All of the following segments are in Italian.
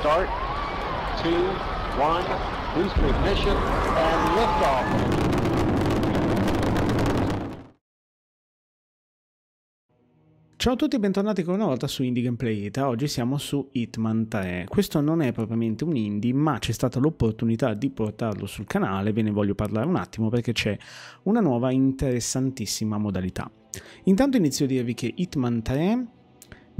start, two, one, boost ignition, and liftoff. Ciao a tutti e bentornati ancora una volta su Indie Gameplay Ita, Oggi siamo su Hitman 3. Questo non è propriamente un indie, ma c'è stata l'opportunità di portarlo sul canale, ve ne voglio parlare un attimo perché c'è una nuova interessantissima modalità. Intanto inizio a dirvi che Hitman 3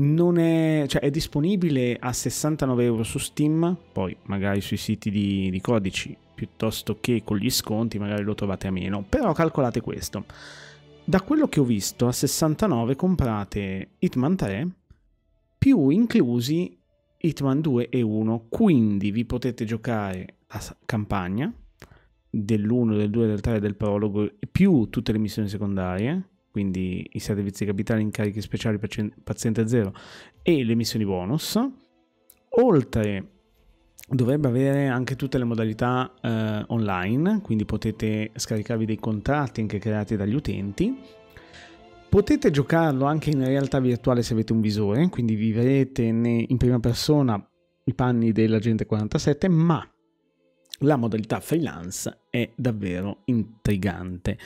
non è, cioè è disponibile a 69 euro su Steam, poi magari sui siti di, di codici piuttosto che con gli sconti magari lo trovate a meno, però calcolate questo. Da quello che ho visto a 69 comprate Hitman 3 più inclusi Hitman 2 e 1, quindi vi potete giocare la campagna dell'1, del 2, del 3, del prologo più tutte le missioni secondarie quindi i servizi capitali in carichi speciali per paziente zero e le missioni bonus. Oltre dovrebbe avere anche tutte le modalità eh, online, quindi potete scaricarvi dei contratti anche creati dagli utenti. Potete giocarlo anche in realtà virtuale se avete un visore, quindi vivrete in prima persona i panni dell'agente 47, ma la modalità freelance è davvero intrigante.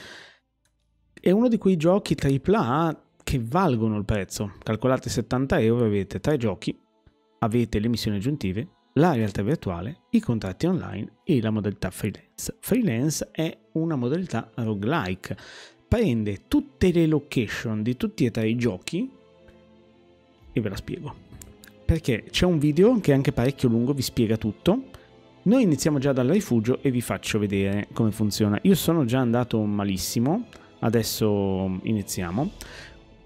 È uno di quei giochi AAA che valgono il prezzo. Calcolate 70 euro, avete tre giochi, avete le missioni aggiuntive, la realtà virtuale, i contratti online e la modalità freelance. Freelance è una modalità roguelike. Prende tutte le location di tutti e tre i giochi e ve la spiego. Perché c'è un video che è anche parecchio lungo, vi spiega tutto. Noi iniziamo già dal rifugio e vi faccio vedere come funziona. Io sono già andato malissimo Adesso iniziamo.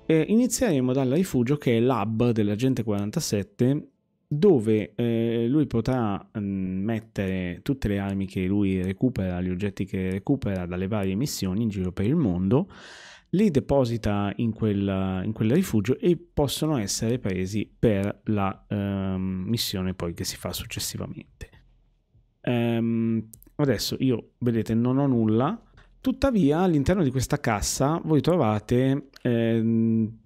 Eh, inizieremo dal rifugio che è l'hub dell'agente 47 dove eh, lui potrà mh, mm, mettere tutte le armi che lui recupera, gli oggetti che recupera dalle varie missioni in giro per il mondo, li deposita in quel, in quel rifugio e possono essere presi per la eh, missione poi che si fa successivamente. Ehm, adesso io, vedete, non ho nulla, Tuttavia all'interno di questa cassa voi trovate ehm,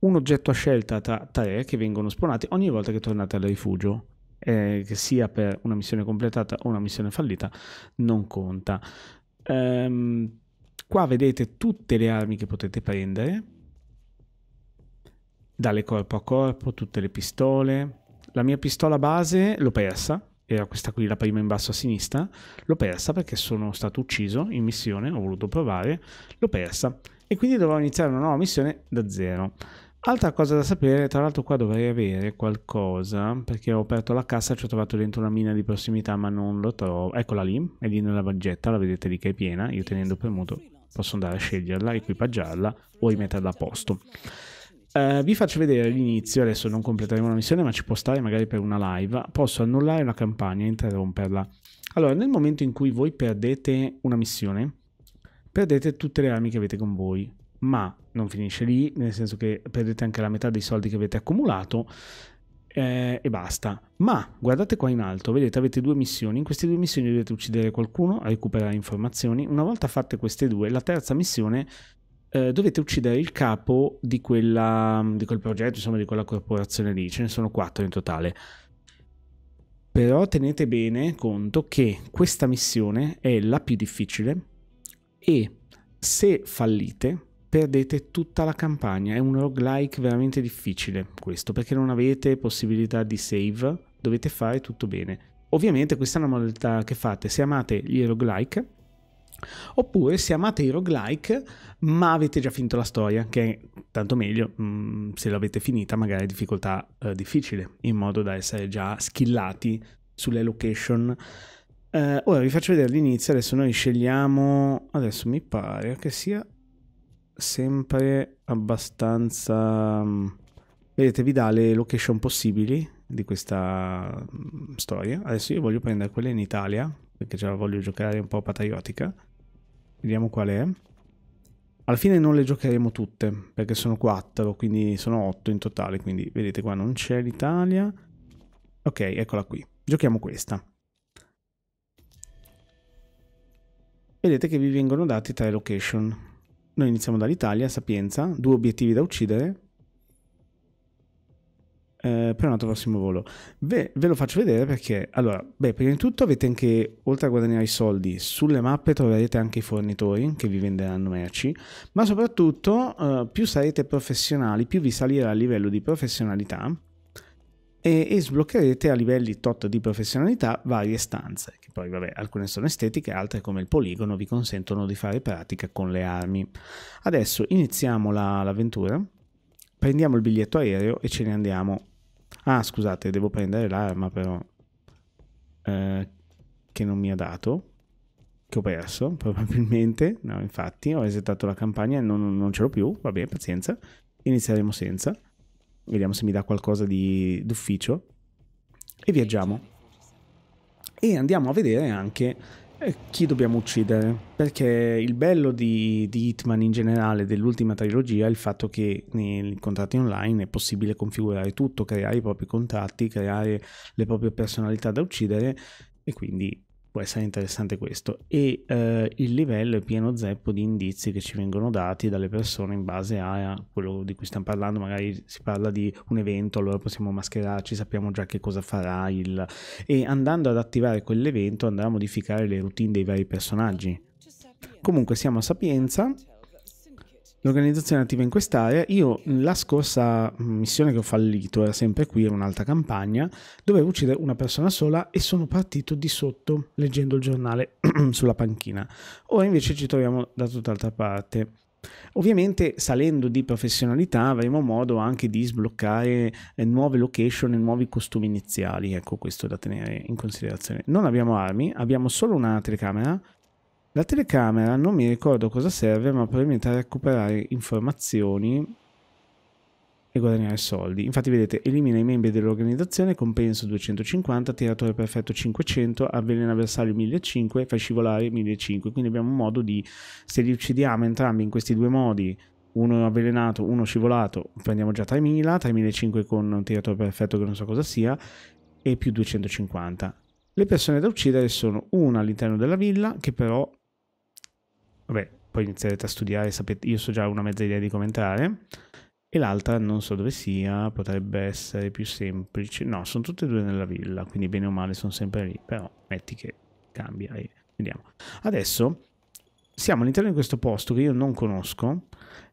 un oggetto a scelta tra tre che vengono spawnati ogni volta che tornate al rifugio. Eh, che sia per una missione completata o una missione fallita, non conta. Ehm, qua vedete tutte le armi che potete prendere, dalle corpo a corpo, tutte le pistole. La mia pistola base l'ho persa, era questa qui, la prima in basso a sinistra, l'ho persa perché sono stato ucciso in missione, ho voluto provare, l'ho persa e quindi dovrò iniziare una nuova missione da zero. Altra cosa da sapere, tra l'altro qua dovrei avere qualcosa, perché ho aperto la cassa ci ho trovato dentro una mina di prossimità ma non lo trovo. Eccola lì, è lì nella vaggetta, la vedete lì che è piena, io tenendo premuto posso andare a sceglierla, equipaggiarla o rimetterla a posto. Eh, vi faccio vedere l'inizio, adesso non completeremo la missione, ma ci può stare magari per una live. Posso annullare una campagna e interromperla. Allora, nel momento in cui voi perdete una missione, perdete tutte le armi che avete con voi, ma non finisce lì, nel senso che perdete anche la metà dei soldi che avete accumulato eh, e basta. Ma guardate qua in alto, vedete avete due missioni, in queste due missioni dovete uccidere qualcuno, recuperare informazioni, una volta fatte queste due, la terza missione eh, dovete uccidere il capo di, quella, di quel progetto, insomma di quella corporazione lì, ce ne sono quattro in totale. Però tenete bene conto che questa missione è la più difficile e se fallite perdete tutta la campagna. È un roguelike veramente difficile questo, perché non avete possibilità di save, dovete fare tutto bene. Ovviamente questa è una modalità che fate se amate gli roguelike Oppure se amate i roguelike, ma avete già finito la storia, che è tanto meglio mh, mm, se l'avete finita, magari a difficoltà eh, difficile, in modo da essere già skillati sulle location. Eh, ora vi faccio vedere l'inizio, adesso noi scegliamo, adesso mi pare che sia sempre abbastanza... Mm, vedete, vi dà le location possibili di questa mm, storia. Adesso io voglio prendere quella in Italia, perché già la voglio giocare un po' patriotica. Vediamo qual è. Alla fine non le giocheremo tutte, perché sono 4, quindi sono 8 in totale, quindi vedete qua non c'è l'Italia. Ok, eccola qui. Giochiamo questa. Vedete che vi vengono dati tre location. Noi iniziamo dall'Italia, Sapienza, due obiettivi da uccidere, eh, prenoto il prossimo volo. Ve, ve, lo faccio vedere perché, allora, beh, prima di tutto avete anche, oltre a guadagnare i soldi, sulle mappe troverete anche i fornitori che vi venderanno merci, ma soprattutto eh, più sarete professionali, più vi salirà il livello di professionalità e, e, sbloccherete a livelli tot di professionalità varie stanze, che poi vabbè, alcune sono estetiche, altre come il poligono vi consentono di fare pratica con le armi. Adesso iniziamo l'avventura. prendiamo il biglietto aereo e ce ne andiamo Ah, scusate, devo prendere l'arma però. Eh, che non mi ha dato. Che ho perso, probabilmente. No, infatti, ho esitato la campagna e non, non ce l'ho più. Va bene, pazienza. Inizieremo senza. Vediamo se mi dà qualcosa di, d'ufficio. E viaggiamo. E andiamo a vedere anche chi dobbiamo uccidere? Perché il bello di, di Hitman in generale dell'ultima trilogia è il fatto che nei contratti online è possibile configurare tutto, creare i propri contratti, creare le proprie personalità da uccidere e quindi può essere interessante questo e eh, il livello è pieno zeppo di indizi che ci vengono dati dalle persone in base a quello di cui stiamo parlando magari si parla di un evento allora possiamo mascherarci sappiamo già che cosa farà il e andando ad attivare quell'evento andrà a modificare le routine dei vari personaggi comunque siamo a Sapienza l'organizzazione attiva in quest'area. Io la scorsa missione che ho fallito era sempre qui, era un'altra campagna, dovevo uccidere una persona sola e sono partito di sotto leggendo il giornale sulla panchina. Ora invece ci troviamo da tutt'altra parte. Ovviamente salendo di professionalità avremo modo anche di sbloccare eh, nuove location e nuovi costumi iniziali, ecco questo da tenere in considerazione. Non abbiamo armi, abbiamo solo una telecamera la telecamera non mi ricordo cosa serve, ma probabilmente a recuperare informazioni e guadagnare soldi. Infatti vedete, elimina i membri dell'organizzazione, compenso 250, tiratore perfetto 500, avvelena avversario 1500, fai scivolare 1500. Quindi abbiamo un modo di, se li uccidiamo entrambi in questi due modi, uno avvelenato, uno scivolato, prendiamo già 3000, 3500 con un tiratore perfetto che non so cosa sia, e più 250. Le persone da uccidere sono una all'interno della villa, che però vabbè, poi inizierete a studiare, sapete, io so già una mezza idea di come entrare, e l'altra non so dove sia, potrebbe essere più semplice, no, sono tutte e due nella villa, quindi bene o male sono sempre lì, però metti che cambia e vediamo. Adesso siamo all'interno di questo posto che io non conosco,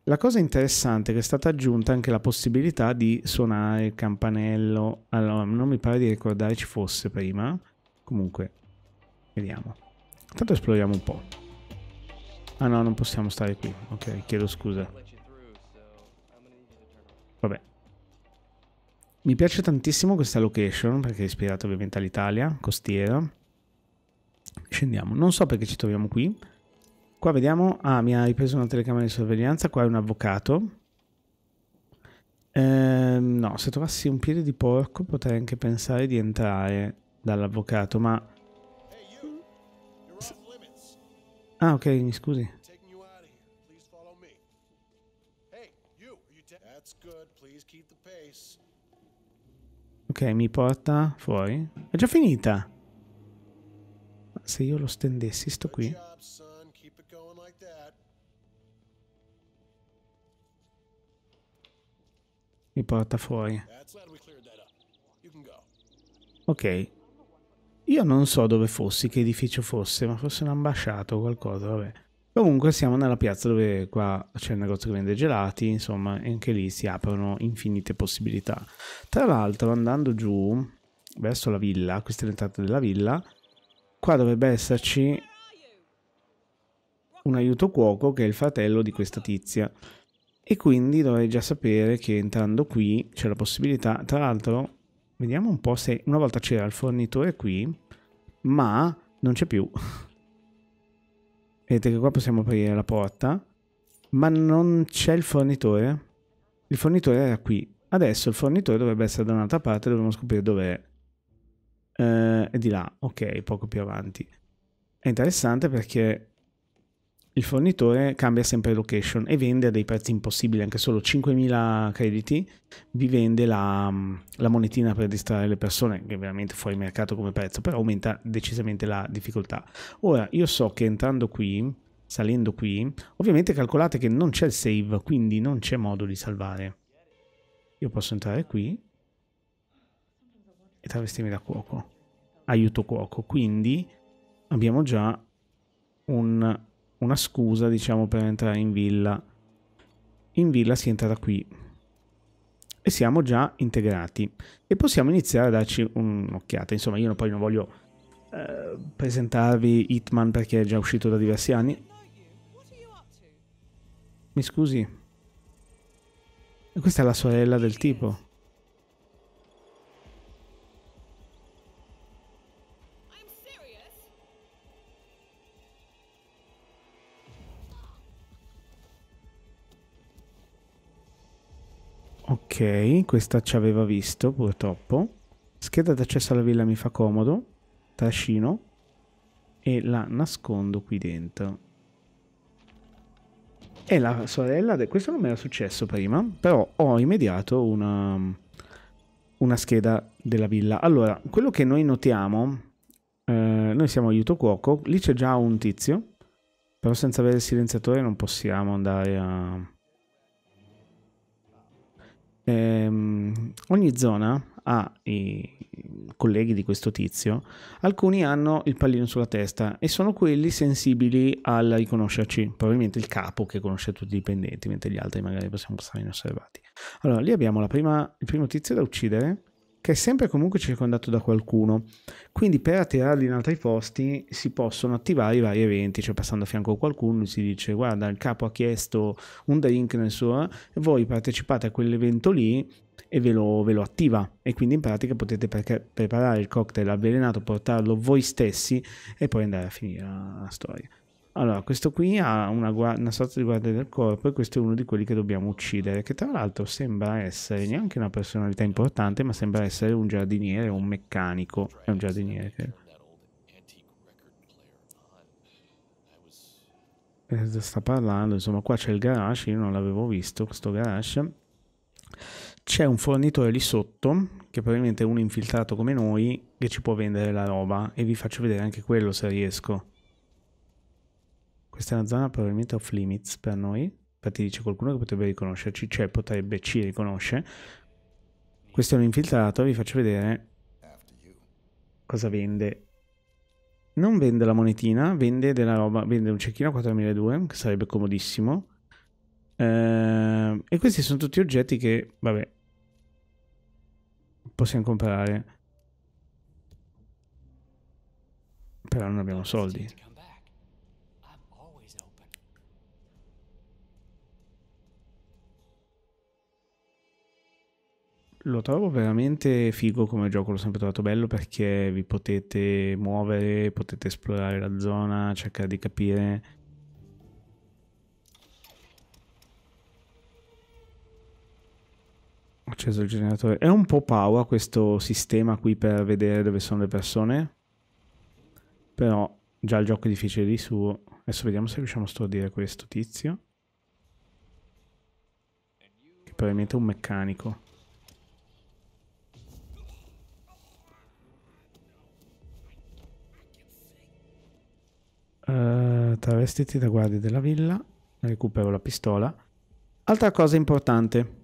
la cosa interessante è che è stata aggiunta anche la possibilità di suonare il campanello, allora non mi pare di ricordare ci fosse prima, comunque vediamo, intanto esploriamo un po'. Ah no, non possiamo stare qui. Ok, chiedo scusa. Vabbè. Mi piace tantissimo questa location perché è ispirata ovviamente all'Italia, costiera. Scendiamo. Non so perché ci troviamo qui. Qua vediamo... Ah, mi ha ripreso una telecamera di sorveglianza. Qua è un avvocato. Ehm, no, se trovassi un piede di porco potrei anche pensare di entrare dall'avvocato, ma Ah, ok, mi scusi. Ok, mi porta fuori. È già finita. se io lo stendessi, sto qui. Mi porta fuori. Ok, io non so dove fossi, che edificio fosse, ma fosse un'ambasciata o qualcosa, vabbè. Comunque siamo nella piazza dove qua c'è il negozio che vende gelati, insomma, e anche lì si aprono infinite possibilità. Tra l'altro, andando giù verso la villa, questa è l'entrata della villa, qua dovrebbe esserci un aiuto cuoco che è il fratello di questa tizia. E quindi dovrei già sapere che entrando qui c'è la possibilità, tra l'altro Vediamo un po' se una volta c'era il fornitore qui, ma non c'è più. Vedete che qua possiamo aprire la porta, ma non c'è il fornitore. Il fornitore era qui. Adesso il fornitore dovrebbe essere da un'altra parte, dobbiamo scoprire dov'è. Eh, è di là, ok, poco più avanti. È interessante perché il fornitore cambia sempre location e vende a dei prezzi impossibili, anche solo 5.000 crediti, vi vende la, mm, la monetina per distrarre le persone, che è veramente fuori mercato come prezzo, però aumenta decisamente la difficoltà. Ora, io so che entrando qui, salendo qui, ovviamente calcolate che non c'è il save, quindi non c'è modo di salvare. Io posso entrare qui e travestirmi da cuoco, aiuto cuoco, quindi abbiamo già un una scusa, diciamo, per entrare in villa. In villa si entra da qui e siamo già integrati e possiamo iniziare a darci un'occhiata. Insomma, io poi non voglio eh, presentarvi Hitman perché è già uscito da diversi anni. Mi scusi? Questa è la sorella del tipo. Ok, questa ci aveva visto purtroppo. Scheda d'accesso alla villa mi fa comodo. Trascino. E la nascondo qui dentro. E la sorella... Questo non mi era successo prima, però ho immediato una, una scheda della villa. Allora, quello che noi notiamo... Eh, noi siamo aiuto cuoco. Lì c'è già un tizio. Però senza avere il silenziatore non possiamo andare a ehm, ogni zona ha i colleghi di questo tizio, alcuni hanno il pallino sulla testa e sono quelli sensibili al riconoscerci, probabilmente il capo che conosce tutti i dipendenti, mentre gli altri magari possiamo passare inosservati. Allora, lì abbiamo prima, il primo tizio da uccidere che è sempre comunque circondato da qualcuno. Quindi per attirarli in altri posti si possono attivare i vari eventi, cioè passando a fianco a qualcuno si dice guarda il capo ha chiesto un drink nel suo, voi partecipate a quell'evento lì e ve lo, ve lo attiva e quindi in pratica potete preparare il cocktail avvelenato, portarlo voi stessi e poi andare a finire la storia. Allora, questo qui ha una, una, sorta di guardia del corpo e questo è uno di quelli che dobbiamo uccidere, che tra l'altro sembra essere neanche una personalità importante, ma sembra essere un giardiniere o un meccanico. È un giardiniere, credo. Eh, sta parlando, insomma, qua c'è il garage, io non l'avevo visto questo garage. C'è un fornitore lì sotto, che probabilmente è uno infiltrato come noi, che ci può vendere la roba e vi faccio vedere anche quello se riesco. Questa è una zona probabilmente off limits per noi. Infatti dice qualcuno che potrebbe riconoscerci, cioè potrebbe ci riconosce. Questo è un infiltrato, vi faccio vedere cosa vende. Non vende la monetina, vende della roba, vende un cecchino a 4002, che sarebbe comodissimo. Eh, e questi sono tutti oggetti che, vabbè, possiamo comprare. Però non abbiamo soldi. Lo trovo veramente figo come gioco, l'ho sempre trovato bello perché vi potete muovere, potete esplorare la zona, cercare di capire Ho acceso il generatore. È un po' paura questo sistema qui per vedere dove sono le persone. Però già il gioco è difficile di suo. Adesso vediamo se riusciamo a stordire questo tizio. Che probabilmente è un meccanico. Eh, travestiti da guardie della villa. Recupero la pistola. Altra cosa importante.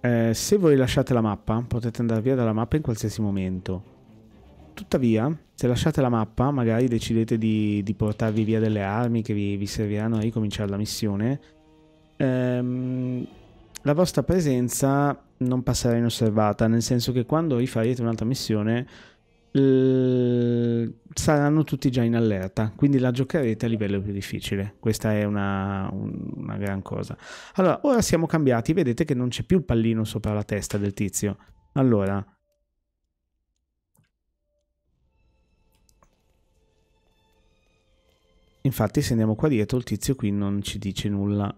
Eh, se voi lasciate la mappa, potete andare via dalla mappa in qualsiasi momento. Tuttavia, se lasciate la mappa, magari decidete di, di portarvi via delle armi che vi, vi serviranno a ricominciare la missione. Ehm, la vostra presenza non passerà inosservata, nel senso che quando rifarete un'altra missione Ehm, saranno tutti già in allerta, quindi la giocherete a livello più difficile. Questa è una, una gran cosa. Allora, ora siamo cambiati, vedete che non c'è più il pallino sopra la testa del tizio. Allora, Infatti, se andiamo qua dietro, il tizio qui non ci dice nulla.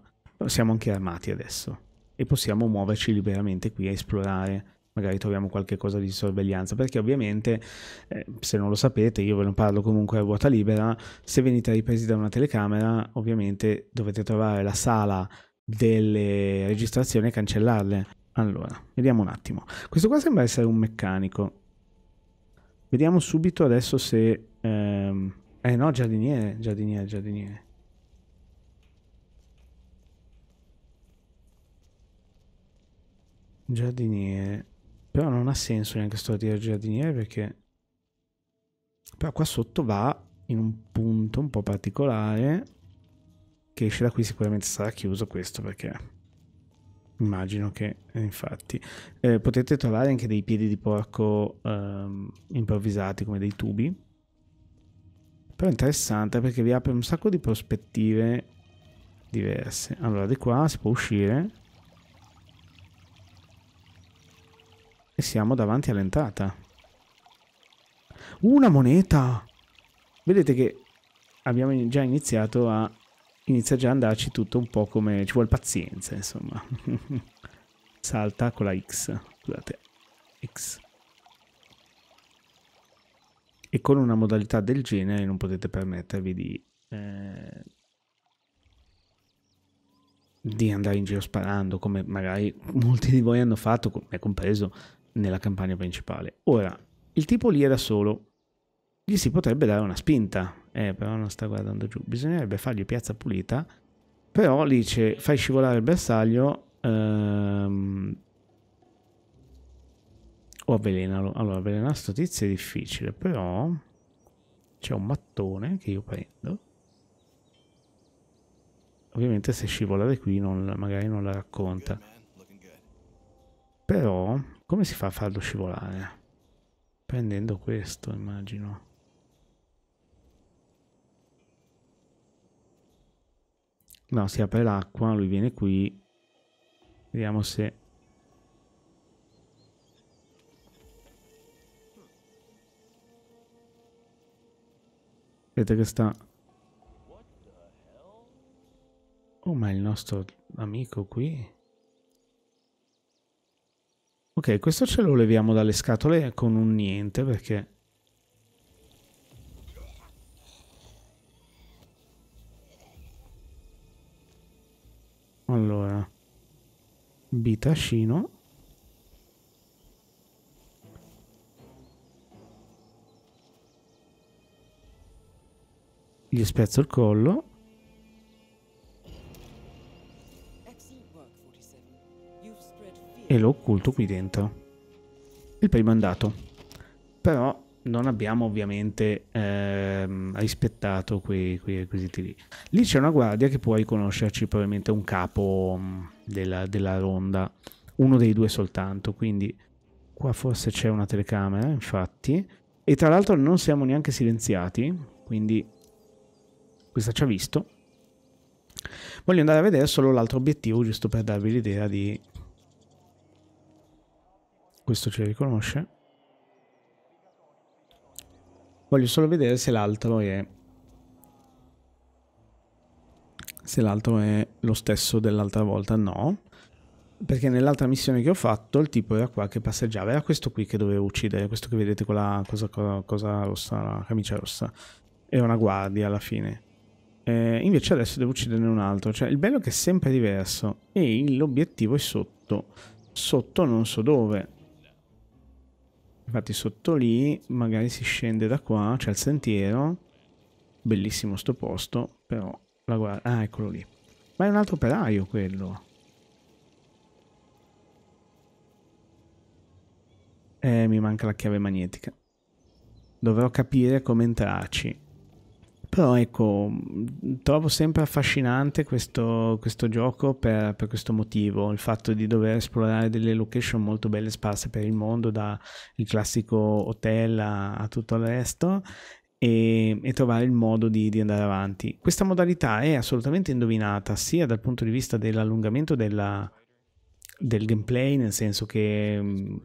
Siamo anche armati adesso e possiamo muoverci liberamente qui a esplorare magari troviamo qualche cosa di sorveglianza, perché ovviamente, eh, se non lo sapete, io ve lo parlo comunque a ruota libera, se venite ripresi da una telecamera, ovviamente dovete trovare la sala delle registrazioni e cancellarle. Allora, vediamo un attimo. Questo qua sembra essere un meccanico. Vediamo subito adesso se... Ehm... Eh no, giardiniere, giardiniere, giardiniere. Giardiniere. Però non ha senso neanche sto tiro giardiniere perché... Però qua sotto va in un punto un po' particolare che esce da qui sicuramente sarà chiuso questo perché immagino che eh, infatti eh, potete trovare anche dei piedi di porco ehm, improvvisati come dei tubi però è interessante perché vi apre un sacco di prospettive diverse allora di qua si può uscire E siamo davanti all'entrata. Una moneta! Vedete che abbiamo già iniziato a... Inizia già a andarci tutto un po' come... Ci vuole pazienza, insomma. Salta con la X. Scusate. X. E con una modalità del genere non potete permettervi di... Eh, di andare in giro sparando come magari molti di voi hanno fatto, me compreso nella campagna principale. Ora, il tipo lì era solo, gli si potrebbe dare una spinta, eh, però non sta guardando giù, bisognerebbe fargli piazza pulita, però lì dice fai scivolare il bersaglio ehm, o avvelenalo. Allora, avvelenare sto tizio è difficile, però c'è un mattone che io prendo. Ovviamente se scivola da qui non, magari non la racconta. Però come si fa a farlo scivolare? Prendendo questo, immagino. No, si apre l'acqua, lui viene qui. Vediamo se... Vedete che sta... Oh, ma il nostro amico qui... Ok, questo ce lo leviamo dalle scatole con un niente perché... Allora, bitascino. Gli spezzo il collo. e lo occulto qui dentro. Il primo è andato, però non abbiamo ovviamente ehm, rispettato quei, quei, requisiti lì. Lì c'è una guardia che può riconoscerci probabilmente un capo mm, della, della ronda, uno dei due soltanto, quindi qua forse c'è una telecamera, infatti, e tra l'altro non siamo neanche silenziati, quindi questa ci ha visto. Voglio andare a vedere solo l'altro obiettivo, giusto per darvi l'idea di questo ci riconosce. Voglio solo vedere se l'altro è... Se l'altro è lo stesso dell'altra volta, no. Perché nell'altra missione che ho fatto il tipo era qua che passeggiava, era questo qui che dovevo uccidere, questo che vedete con la cosa, cosa rossa, la camicia rossa. Era una guardia alla fine. Eh, invece adesso devo ucciderne un altro, cioè il bello è che è sempre diverso e l'obiettivo è sotto, sotto non so dove. Infatti sotto lì magari si scende da qua, c'è il sentiero. Bellissimo sto posto, però la guarda... Ah, eccolo lì. Ma è un altro operaio quello. Eh, mi manca la chiave magnetica. Dovrò capire come entrarci. Però ecco, trovo sempre affascinante questo, questo gioco per, per, questo motivo, il fatto di dover esplorare delle location molto belle sparse per il mondo, dal classico hotel a, a tutto il resto, e, e, trovare il modo di, di, andare avanti. Questa modalità è assolutamente indovinata sia dal punto di vista dell'allungamento della, del gameplay, nel senso che mm,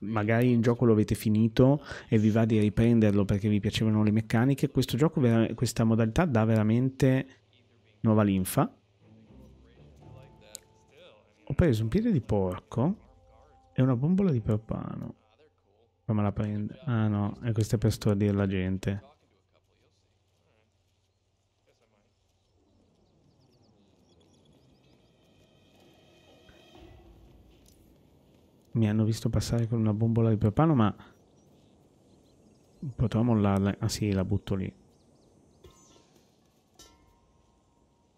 magari il gioco lo avete finito e vi va di riprenderlo perché vi piacevano le meccaniche, questo gioco, questa modalità dà veramente nuova linfa. Ho preso un piede di porco e una bombola di propano. Come la prende? Ah no, e questo è per stordire la gente. mi hanno visto passare con una bombola di propano, ma potevo mollarla. Ah sì, la butto lì.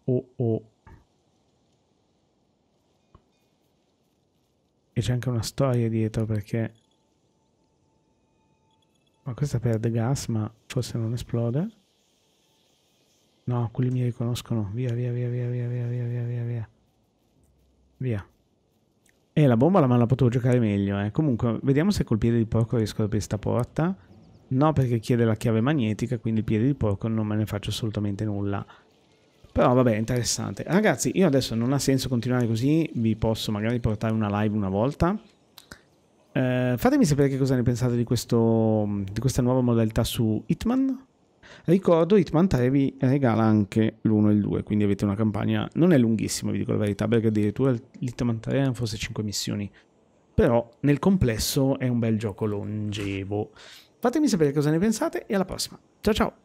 Oh oh. E c'è anche una storia dietro perché... Ma questa perde gas, ma forse non esplode. No, quelli mi riconoscono. Via, via, via, via, via, via, via, via, via. Via. E eh, la bomba la, ma la potevo giocare meglio, eh. Comunque, vediamo se col piede di porco riesco ad aprire questa porta. No, perché chiede la chiave magnetica, quindi il piede di porco non me ne faccio assolutamente nulla. Però vabbè, interessante. Ragazzi, io adesso non ha senso continuare così, vi posso magari portare una live una volta. Eh, fatemi sapere che cosa ne pensate di, questo, di questa nuova modalità su Hitman, Ricordo Hitman 3 vi regala anche l'1 e il 2, quindi avete una campagna, non è lunghissima vi dico la verità, perché addirittura Hitman 3 ha forse 5 missioni, però nel complesso è un bel gioco longevo. Fatemi sapere cosa ne pensate e alla prossima. Ciao ciao!